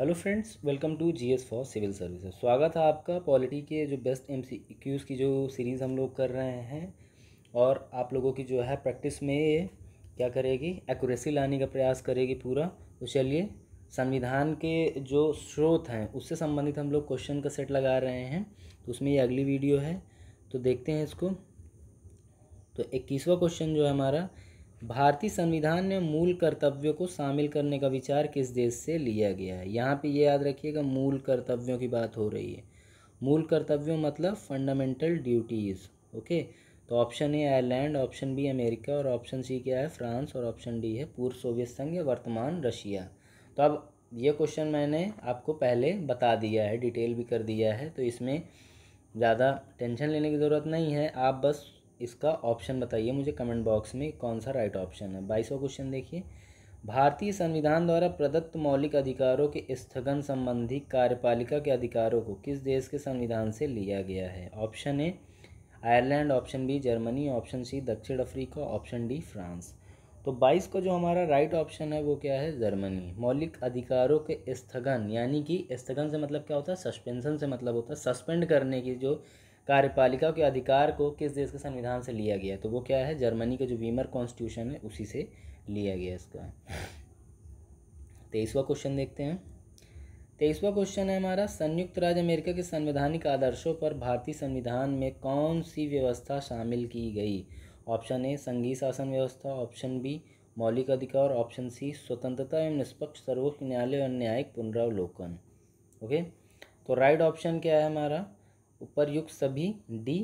Hello friends welcome to GS for civil services स्वागत है आपका पॉलिटी के जो बेस्ट क्यूज़ की जो सीरीज़ हम लोग कर रहे हैं और आप लोगों की जो है प्रैक्टिस में ये क्या करेगी एक्यूरेसी लाने का प्रयास करेगी पूरा तो चलिए संविधान के जो स्रोत हैं उससे संबंधित हम लोग क्वेश्चन का सेट लगा रहे हैं तो उसमें ये अगली वीडियो है तो देखते हैं इसको तो इक्कीसवा क्वेश्चन जो है हमारा भारतीय संविधान में मूल कर्तव्यों को शामिल करने का विचार किस देश से लिया गया है यहाँ पे ये याद रखिएगा मूल कर्तव्यों की बात हो रही है मूल कर्तव्यों मतलब फंडामेंटल ड्यूटीज़ ओके तो option A Ireland option B America और ऑप्शन सी क्या है फ्रांस और ऑप्शन डी है पूर्व सोवियत संघ या वर्तमान रशिया तो अब ये क्वेश्चन मैंने आपको पहले बता दिया है डिटेल भी कर दिया है तो इसमें ज़्यादा टेंशन लेने की ज़रूरत नहीं है आप बस इसका ऑप्शन बताइए मुझे कमेंट बॉक्स में कौन सा राइट ऑप्शन है बाईसवा क्वेश्चन देखिए भारतीय संविधान द्वारा प्रदत्त मौलिक अधिकारों के स्थगन संबंधी कार्यपालिका के अधिकारों को किस देश के संविधान से लिया गया है option A Ireland option B Germany option C दक्षिण अफ्रीका ऑप्शन डी फ्रांस तो 22 का जो हमारा राइट ऑप्शन है वो क्या है जर्मनी मौलिक अधिकारों के स्थगन यानी कि स्थगन से मतलब क्या होता है सस्पेंशन से मतलब होता है सस्पेंड करने की जो कार्यपालिका के अधिकार को किस देश के संविधान से लिया गया तो वो क्या है जर्मनी का जो वीमर कॉन्स्टिट्यूशन है उसी से लिया गया इसका तेईसवा क्वेश्चन देखते हैं तेईसवा क्वेश्चन है हमारा संयुक्त राज्य अमेरिका के संवैधानिक आदर्शों पर भारतीय संविधान में कौन सी व्यवस्था शामिल की गई ऑप्शन ए संघीय शासन व्यवस्था ऑप्शन बी मौलिक अधिकार ऑप्शन सी स्वतंत्रता एवं निष्पक्ष सर्वोच्च न्यायालय और न्यायिक पुनरावलोकन ओके तो राइट ऑप्शन क्या है हमारा उपरयुक्त सभी डी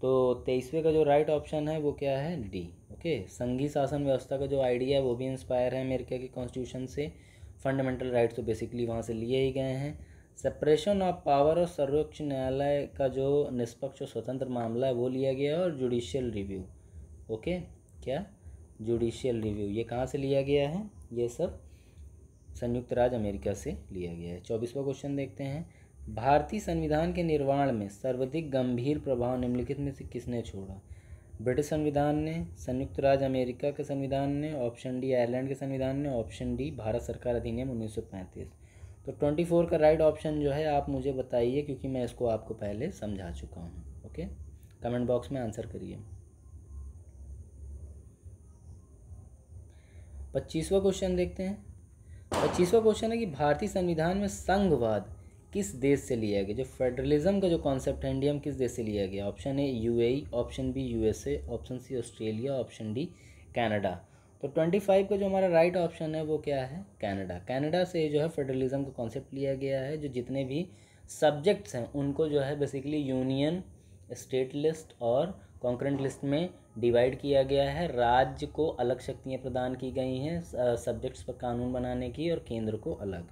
तो तेईसवें का जो राइट ऑप्शन है वो क्या है डी ओके संघी शासन व्यवस्था का जो आइडिया है वो भी इंस्पायर है अमेरिका के कॉन्स्टिट्यूशन से फंडामेंटल राइट्स तो बेसिकली वहाँ से लिए ही गए हैं सेपरेशन ऑफ पावर और सर्वोच्च न्यायालय का जो निष्पक्ष और स्वतंत्र मामला है वो लिया गया है और जुडिशियल रिव्यू ओके क्या जुडिशियल रिव्यू ये कहाँ से लिया गया है ये सब संयुक्त राज्य अमेरिका से लिया गया है चौबीसवा क्वेश्चन देखते हैं भारतीय संविधान के निर्माण में सर्वाधिक गंभीर प्रभाव निम्नलिखित में से किसने छोड़ा ब्रिटिश संविधान ने संयुक्त राज्य अमेरिका के संविधान ने ऑप्शन डी आयरलैंड के संविधान ने ऑप्शन डी भारत सरकार अधिनियम उन्नीस तो 24 का राइट ऑप्शन जो है आप मुझे बताइए क्योंकि मैं इसको आपको पहले समझा चुका हूँ ओके कमेंट बॉक्स में आंसर करिए पच्चीसवा क्वेश्चन देखते हैं पच्चीसवा क्वेश्चन है कि भारतीय संविधान में संघवाद किस देश से लिया गया जो फेडरलिज्म का जो कॉन्सेप्ट है इंडिया में किस देश से लिया गया option A UAE option B USA option C Australia option D Canada तो ट्वेंटी फाइव का जो हमारा राइट right ऑप्शन है वो क्या है कनाडा कनाडा से जो है फेडरलिज्म का कॉन्सेप्ट लिया गया है जो जितने भी सब्जेक्ट्स हैं उनको जो है बेसिकली यूनियन स्टेट लिस्ट और कॉन्करेंट लिस्ट में डिवाइड किया गया है राज्य को अलग शक्तियाँ प्रदान की गई हैं सब्जेक्ट्स पर कानून बनाने की और केंद्र को अलग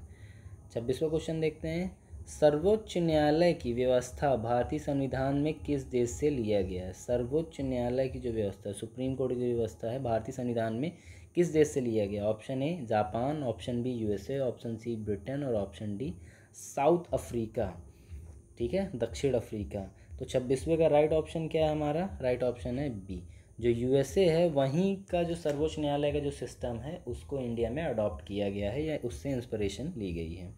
छब्बीसवा क्वेश्चन देखते हैं सर्वोच्च न्यायालय की व्यवस्था भारतीय संविधान में किस देश से लिया गया है सर्वोच्च न्यायालय की जो व्यवस्था सुप्रीम कोर्ट की व्यवस्था है भारतीय संविधान में किस देश से लिया गया option A Japan option B USA option C Britain और ऑप्शन डी साउथ अफ्रीका ठीक है दक्षिण अफ्रीका तो छब्बीसवें का राइट ऑप्शन क्या है हमारा राइट ऑप्शन है बी जो यूएसए है वहीं का जो सर्वोच्च न्यायालय का जो सिस्टम है उसको इंडिया में अडॉप्ट किया गया है या उससे इंस्परेशन ली गई है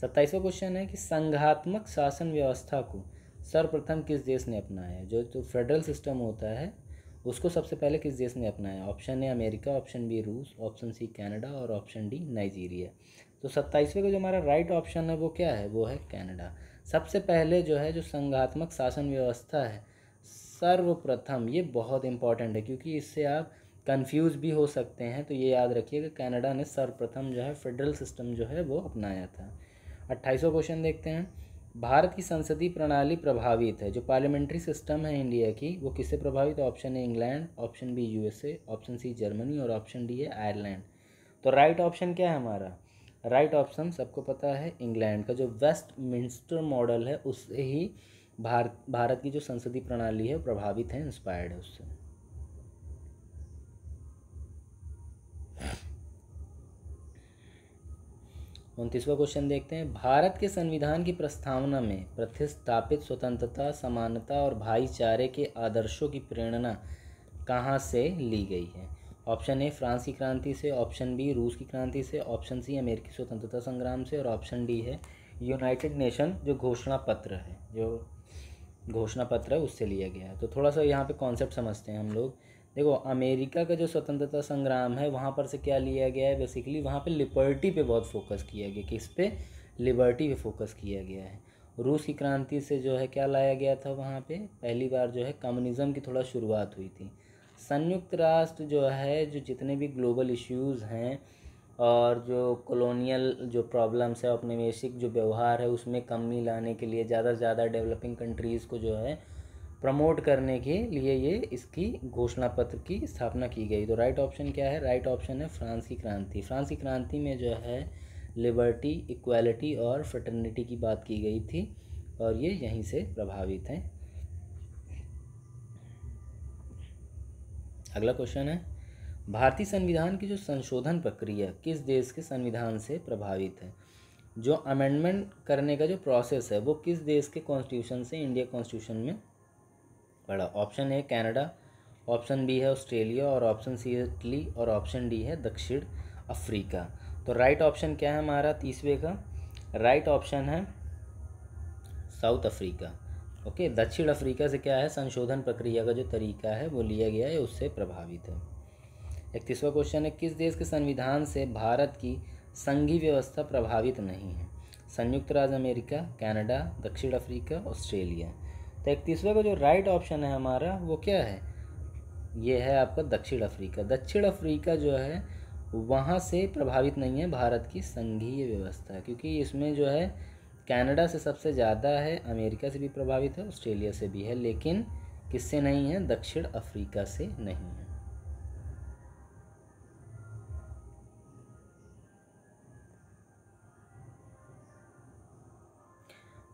सत्ताईसवा क्वेश्चन है कि संघात्मक शासन व्यवस्था को सर्वप्रथम किस देश ने अपनाया जो जो फेडरल सिस्टम होता है उसको सबसे पहले किस देश ने अपनाया option A America option B रूस ऑप्शन सी कनाडा और ऑप्शन डी नाइजीरिया तो सत्ताईसवें का जो हमारा राइट ऑप्शन है वो क्या है वो है कनाडा सबसे पहले जो है जो संघात्मक शासन व्यवस्था है सर्वप्रथम ये बहुत इंपॉर्टेंट है क्योंकि इससे आप कंफ्यूज भी हो सकते हैं तो ये याद रखिएगा कनाडा ने सर्वप्रथम जो है फेडरल सिस्टम जो है वो अपनाया था अट्ठाईसवा क्वेश्चन देखते हैं भारत की संसदीय प्रणाली प्रभावित है जो पार्लियामेंट्री सिस्टम है इंडिया की वो किससे प्रभावित है option A England option B USA option C Germany और ऑप्शन डी है आयरलैंड तो राइट ऑप्शन क्या है हमारा राइट ऑप्शन सबको पता है इंग्लैंड का जो वेस्ट मिंस्टर मॉडल है उससे ही भारत भारत की जो संसदीय प्रणाली है प्रभावित है इंस्पायर्ड है उससे उनतीसवा क्वेश्चन देखते हैं भारत के संविधान की प्रस्तावना में प्रतिस्थापित स्वतंत्रता समानता और भाईचारे के आदर्शों की प्रेरणा कहाँ से ली गई है ऑप्शन ए फ्रांस की क्रांति से ऑप्शन बी रूस की क्रांति से ऑप्शन सी अमेरिकी स्वतंत्रता संग्राम से और ऑप्शन डी है यूनाइटेड नेशन जो घोषणा पत्र है जो घोषणा पत्र है उससे लिया गया है तो थोड़ा सा यहाँ पे कॉन्सेप्ट समझते हैं हम लोग देखो अमेरिका का जो स्वतंत्रता संग्राम है वहाँ पर से क्या लिया गया है बेसिकली वहाँ पे लिबर्टी पे बहुत फोकस किया गया किस पे लिबर्टी पे फोकस किया गया है रूस की क्रांति से जो है क्या लाया गया था वहाँ पे पहली बार जो है कम्युनिज़म की थोड़ा शुरुआत हुई थी संयुक्त राष्ट्र जो है जो जितने भी ग्लोबल इश्यूज़ हैं और जो कॉलोनियल जो प्रॉब्लम्स है औपनिवेशिक जो व्यवहार है उसमें कमी लाने के लिए ज़्यादा से ज़्यादा डेवलपिंग कंट्रीज़ को जो है प्रमोट करने के लिए ये इसकी घोषणा पत्र की स्थापना की गई तो राइट ऑप्शन क्या है राइट ऑप्शन है फ्रांस की क्रांति फ्रांस की क्रांति में जो है लिबर्टी इक्वालिटी और फ्रटर्निटी की बात की गई थी और ये यहीं से प्रभावित हैं अगला क्वेश्चन है भारतीय संविधान की जो संशोधन प्रक्रिया किस देश के संविधान से प्रभावित है जो अमेंडमेंट करने का जो प्रोसेस है वो किस देश के कॉन्स्टिट्यूशन से इंडिया कॉन्स्टिट्यूशन में बड़ा option A Canada option B है ऑस्ट्रेलिया और ऑप्शन सी है इटली और ऑप्शन डी है दक्षिण अफ्रीका तो राइट ऑप्शन क्या है हमारा तीसवे का राइट ऑप्शन है साउथ अफ्रीका ओके दक्षिण अफ्रीका से क्या है संशोधन प्रक्रिया का जो तरीका है वो लिया गया है उससे प्रभावित है इकतीसवा क्वेश्चन है किस देश के संविधान से भारत की संघीय व्यवस्था प्रभावित नहीं है संयुक्त राज्य अमेरिका कनाडा दक्षिण अफ्रीका ऑस्ट्रेलिया तो इकतीसवें का जो राइट ऑप्शन है हमारा वो क्या है ये है आपका दक्षिण अफ्रीका दक्षिण अफ्रीका जो है वहाँ से प्रभावित नहीं है भारत की संघीय व्यवस्था क्योंकि इसमें जो है कनाडा से सबसे ज़्यादा है अमेरिका से भी प्रभावित है ऑस्ट्रेलिया से भी है लेकिन किससे नहीं है दक्षिण अफ्रीका से नहीं है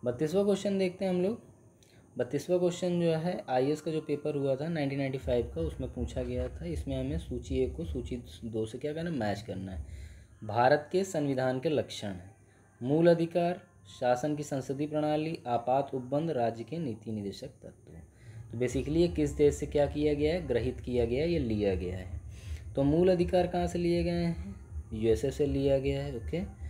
बत्तीसवा क्वेश्चन देखते हैं हम लोग बत्तीसवा क्वेश्चन जो है आई का जो पेपर हुआ था 1995 का उसमें पूछा गया था इसमें हमें सूची एक को सूची दो से क्या करना मैच करना है भारत के संविधान के लक्षण हैं मूल अधिकार शासन की संसदीय प्रणाली आपात उपबंध राज्य के नीति निदेशक तत्व तो बेसिकली ये किस देश से क्या किया गया है ग्रहित किया गया है ये लिया गया है तो मूल अधिकार कहाँ से लिए गए हैं यूएसए से लिया गया है ओके okay?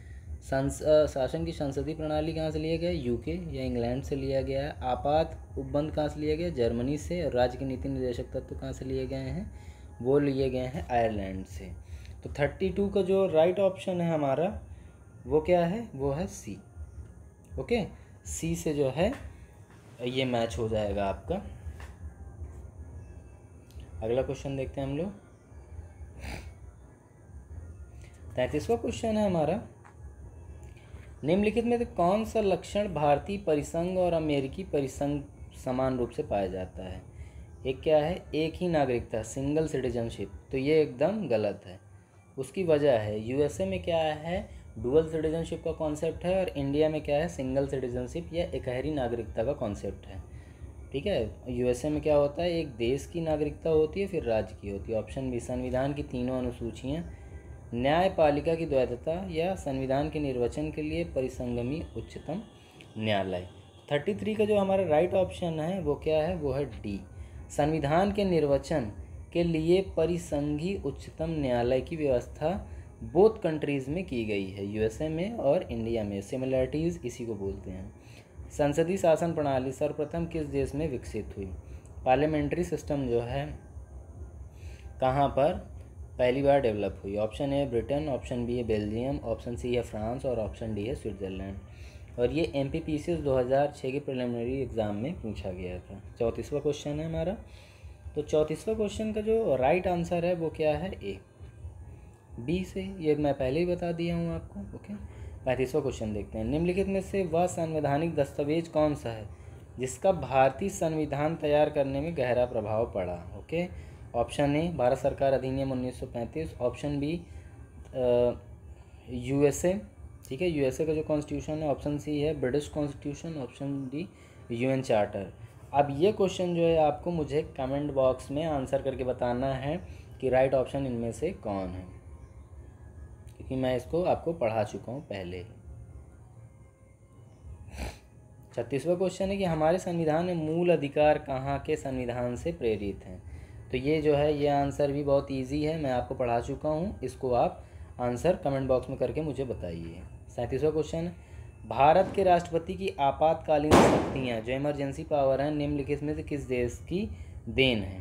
शासन की संसदीय प्रणाली कहाँ से लिया गया यूके या इंग्लैंड से लिया गया है आपात उपबंध कहाँ से लिया गया जर्मनी से और राज्य के नीति निर्देशक तत्व कहाँ से लिए गए हैं वो लिए गए हैं आयरलैंड से तो थर्टी टू का जो राइट ऑप्शन है हमारा वो क्या है वो है सी ओके सी से जो है ये मैच हो जाएगा आपका अगला क्वेश्चन देखते हैं हम लोग तैंतीसवा क्वेश्चन है हमारा निम्नलिखित में से कौन सा लक्षण भारतीय परिसंघ और अमेरिकी परिसंघ समान रूप से पाया जाता है एक क्या है एक ही नागरिकता सिंगल सिटीजनशिप तो ये एकदम गलत है उसकी वजह है यूएसए में क्या है डुअल सिटीजनशिप का कॉन्सेप्ट है और इंडिया में क्या है सिंगल सिटीजनशिप या एकहरी नागरिकता का कॉन्सेप्ट है ठीक है यूएसए में क्या होता है एक देश की नागरिकता होती है फिर राज्य की होती है ऑप्शन बी संविधान की तीनों अनुसूचियाँ न्यायपालिका की द्वैधता या संविधान के निर्वचन के लिए परिसंगमी उच्चतम न्यायालय थर्टी थ्री का जो हमारा राइट ऑप्शन है वो क्या है वो है डी संविधान के निर्वचन के लिए परिसंघी उच्चतम न्यायालय की व्यवस्था बोथ कंट्रीज़ में की गई है यूएसए में और इंडिया में सिमिलरिटीज़ इसी को बोलते हैं संसदीय शासन प्रणाली सर्वप्रथम किस देश में विकसित हुई पार्लियामेंट्री सिस्टम जो है कहाँ पर पहली बार डेवलप हुई option A Britain option B है बेल्जियम ऑप्शन सी है फ्रांस और ऑप्शन डी है स्विट्ज़रलैंड और ये एम पी पी सी दो हज़ार छः के प्रिलिमिनरी एग्ज़ाम में पूछा गया था चौंतीसवा क्वेश्चन है हमारा तो चौंतीसवा क्वेश्चन का जो राइट आंसर है वो क्या है ए बी से ये मैं पहले ही बता दिया हूँ आपको ओके पैंतीसवा क्वेश्चन देखते हैं निम्नलिखित में से वह संवैधानिक दस्तावेज कौन सा है जिसका भारतीय संविधान तैयार करने में गहरा प्रभाव पड़ा ओके ऑप्शन ए भारत सरकार अधिनियम 1935 ऑप्शन बी यूएसए ठीक है यूएसए का जो कॉन्स्टिट्यूशन है ऑप्शन सी है British constitution option D UN charter अब ये क्वेश्चन जो है आपको मुझे कमेंट बॉक्स में आंसर करके बताना है कि राइट ऑप्शन इनमें से कौन है क्योंकि मैं इसको आपको पढ़ा चुका हूँ पहले छत्तीसवा क्वेश्चन है कि हमारे संविधान में मूल अधिकार कहाँ के संविधान से प्रेरित हैं तो ये जो है ये आंसर भी बहुत ईजी है मैं आपको पढ़ा चुका हूँ इसको आप आंसर कमेंट बॉक्स में करके मुझे बताइए सैंतीसवा क्वेश्चन भारत के राष्ट्रपति की आपातकालीन शक्तियाँ जो इमरजेंसी पावर हैं निम्नलिखित में से किस देश की देन है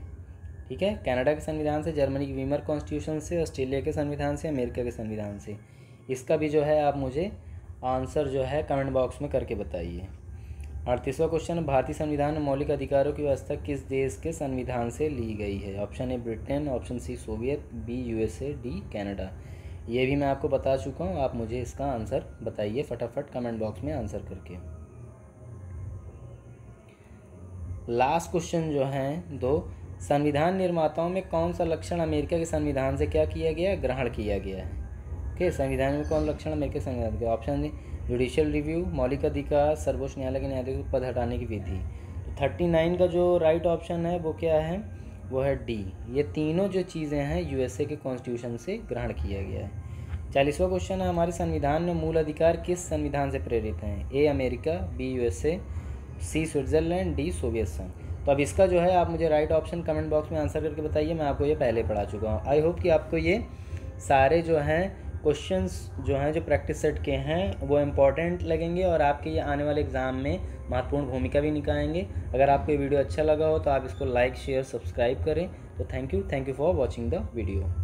ठीक है कनाडा के संविधान से जर्मनी की वीमर कॉन्स्टिट्यूशन से ऑस्ट्रेलिया के संविधान से अमेरिका के संविधान से इसका भी जो है आप मुझे आंसर जो है कमेंट बॉक्स में करके बताइए अड़तीसवा क्वेश्चन भारतीय संविधान में मौलिक अधिकारों की व्यवस्था किस देश के संविधान से ली गई है option A Britain option C Soviet B USA D Canada ये भी मैं आपको बता चुका हूँ आप मुझे इसका आंसर बताइए फटाफट कमेंट बॉक्स में आंसर करके लास्ट क्वेश्चन जो है दो संविधान निर्माताओं में कौन सा लक्षण अमेरिका के संविधान से क्या किया गया ग्रहण किया गया है ओके संविधान में कौन लक्षण अमेरिका संविधान के ऑप्शन जुडिशियल रिव्यू मौलिक अधिकार सर्वोच्च न्यायालय के न्यायाधीश को पद हटाने की विधि थर्टी तो नाइन का जो राइट ऑप्शन है वो क्या है वो है डी ये तीनों जो चीज़ें हैं यूएसए के कॉन्स्टिट्यूशन से ग्रहण किया गया है चालीसवा क्वेश्चन है हमारे संविधान में मूल अधिकार किस संविधान से प्रेरित हैं A America B USA C Switzerland D Soviet संघ तो अब इसका जो है आप मुझे राइट ऑप्शन कमेंट बॉक्स में आंसर करके बताइए मैं आपको ये पहले पढ़ा चुका हूँ आई होप कि आपको ये सारे जो हैं क्वेश्चंस जो हैं जो प्रैक्टिस सेट के हैं वो इम्पॉर्टेंट लगेंगे और आपके ये आने वाले एग्ज़ाम में महत्वपूर्ण भूमिका भी निकालेंगे अगर आपको ये वीडियो अच्छा लगा हो तो आप इसको लाइक शेयर सब्सक्राइब करें तो thank you thank you for watching the video